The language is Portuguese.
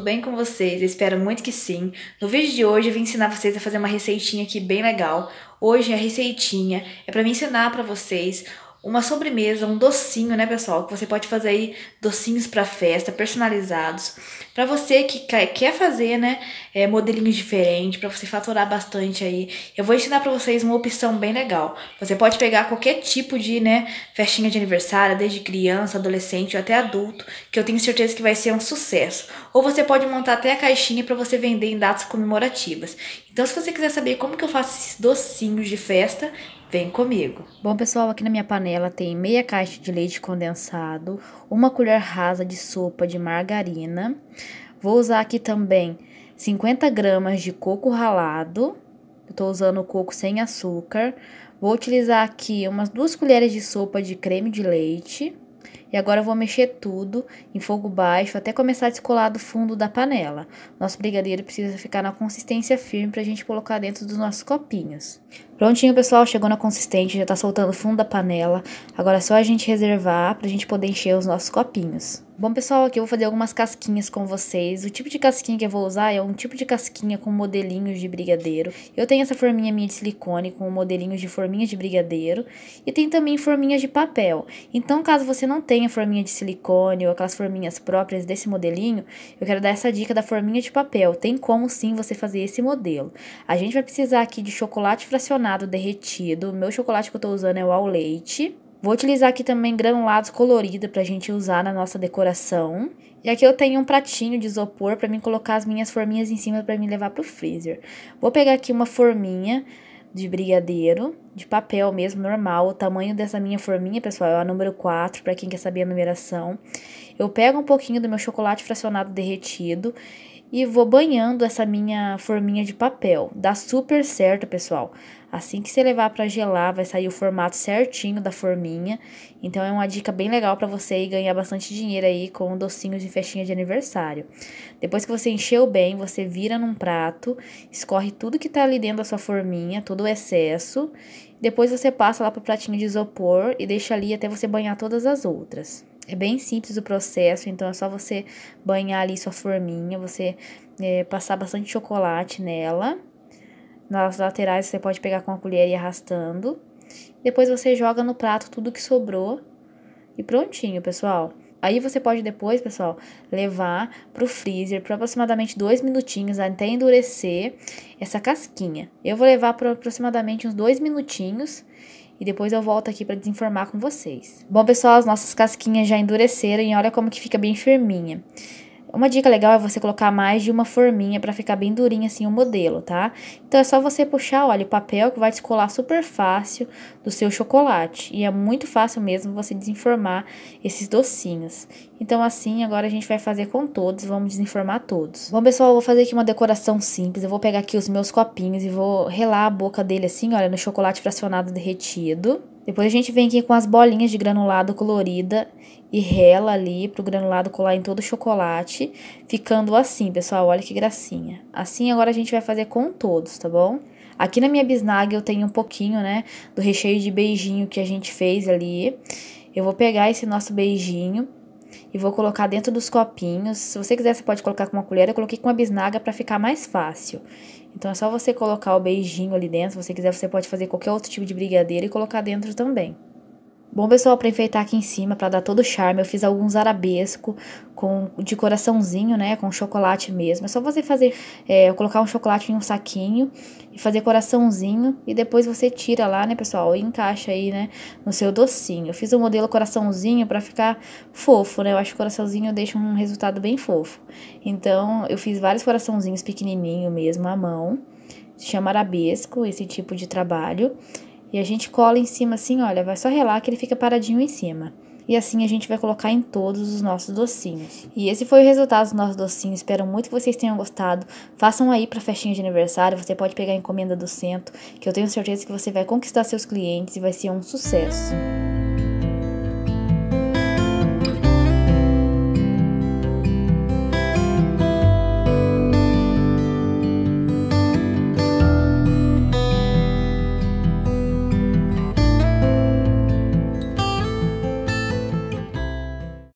tudo bem com vocês? Eu espero muito que sim. No vídeo de hoje eu vim ensinar vocês a fazer uma receitinha aqui bem legal. Hoje a receitinha é para me ensinar para vocês uma sobremesa, um docinho, né, pessoal? Que você pode fazer aí docinhos para festa, personalizados. Para você que quer fazer, né, é, modelinhos diferentes, para você faturar bastante aí. Eu vou ensinar para vocês uma opção bem legal. Você pode pegar qualquer tipo de, né, festinha de aniversário, desde criança, adolescente ou até adulto, que eu tenho certeza que vai ser um sucesso. Ou você pode montar até a caixinha para você vender em datas comemorativas. Então, se você quiser saber como que eu faço esses docinhos de festa, Vem comigo! Bom, pessoal, aqui na minha panela tem meia caixa de leite condensado, uma colher rasa de sopa de margarina. Vou usar aqui também 50 gramas de coco ralado. Estou usando o coco sem açúcar. Vou utilizar aqui umas duas colheres de sopa de creme de leite. E agora eu vou mexer tudo em fogo baixo até começar a descolar do fundo da panela. Nosso brigadeiro precisa ficar na consistência firme para a gente colocar dentro dos nossos copinhos. Prontinho, pessoal, chegou na consistente, já tá soltando o fundo da panela. Agora é só a gente reservar pra gente poder encher os nossos copinhos. Bom, pessoal, aqui eu vou fazer algumas casquinhas com vocês. O tipo de casquinha que eu vou usar é um tipo de casquinha com modelinhos de brigadeiro. Eu tenho essa forminha minha de silicone com modelinhos de forminhas de brigadeiro. E tem também forminhas de papel. Então, caso você não tenha forminha de silicone ou aquelas forminhas próprias desse modelinho, eu quero dar essa dica da forminha de papel. Tem como sim você fazer esse modelo. A gente vai precisar aqui de chocolate fracionado granado derretido. O meu chocolate que eu tô usando é o ao leite. Vou utilizar aqui também granulados colorido pra gente usar na nossa decoração. E aqui eu tenho um pratinho de isopor para mim colocar as minhas forminhas em cima para me levar pro freezer. Vou pegar aqui uma forminha de brigadeiro, de papel mesmo, normal. O tamanho dessa minha forminha, pessoal, é a número 4, para quem quer saber a numeração. Eu pego um pouquinho do meu chocolate fracionado derretido e vou banhando essa minha forminha de papel. Dá super certo, pessoal. Assim que você levar para gelar, vai sair o formato certinho da forminha. Então é uma dica bem legal para você ganhar bastante dinheiro aí com docinhos de festinha de aniversário. Depois que você encheu bem, você vira num prato, escorre tudo que tá ali dentro da sua forminha, todo o excesso. Depois você passa lá pro pratinho de isopor e deixa ali até você banhar todas as outras. É bem simples o processo, então é só você banhar ali sua forminha, você é, passar bastante chocolate nela nas laterais você pode pegar com a colher e ir arrastando. Depois você joga no prato tudo que sobrou e prontinho, pessoal. Aí você pode depois, pessoal, levar pro freezer por aproximadamente dois minutinhos até endurecer essa casquinha. Eu vou levar por aproximadamente uns dois minutinhos e depois eu volto aqui para desenformar com vocês. Bom, pessoal, as nossas casquinhas já endureceram e olha como que fica bem firminha. Uma dica legal é você colocar mais de uma forminha para ficar bem durinho assim o modelo, tá? Então é só você puxar, olha, o papel que vai descolar super fácil do seu chocolate. E é muito fácil mesmo você desenformar esses docinhos. Então assim, agora a gente vai fazer com todos, vamos desenformar todos. Bom, pessoal, eu vou fazer aqui uma decoração simples. Eu vou pegar aqui os meus copinhos e vou relar a boca dele assim, olha, no chocolate fracionado derretido. Depois a gente vem aqui com as bolinhas de granulado colorida e rela ali pro granulado colar em todo o chocolate, ficando assim, pessoal, olha que gracinha. Assim agora a gente vai fazer com todos, tá bom? Aqui na minha bisnaga eu tenho um pouquinho, né, do recheio de beijinho que a gente fez ali. Eu vou pegar esse nosso beijinho e vou colocar dentro dos copinhos. Se você quiser, você pode colocar com uma colher. Eu coloquei com uma bisnaga para ficar mais fácil. Então, é só você colocar o beijinho ali dentro. Se você quiser, você pode fazer qualquer outro tipo de brigadeiro e colocar dentro também. Bom, pessoal, para enfeitar aqui em cima, para dar todo o charme, eu fiz alguns arabesco com, de coraçãozinho, né, com chocolate mesmo. É só você fazer, é, colocar um chocolate em um saquinho e fazer coraçãozinho e depois você tira lá, né, pessoal, e encaixa aí, né, no seu docinho. Eu fiz o um modelo coraçãozinho para ficar fofo, né, eu acho que coraçãozinho deixa um resultado bem fofo. Então, eu fiz vários coraçãozinhos pequenininho mesmo, à mão. Se chama arabesco, esse tipo de trabalho. E a gente cola em cima assim, olha, vai só relar que ele fica paradinho em cima. E assim a gente vai colocar em todos os nossos docinhos. E esse foi o resultado dos nossos docinhos. Espero muito que vocês tenham gostado. Façam aí para festinha de aniversário. Você pode pegar a encomenda do centro, que eu tenho certeza que você vai conquistar seus clientes e vai ser um sucesso.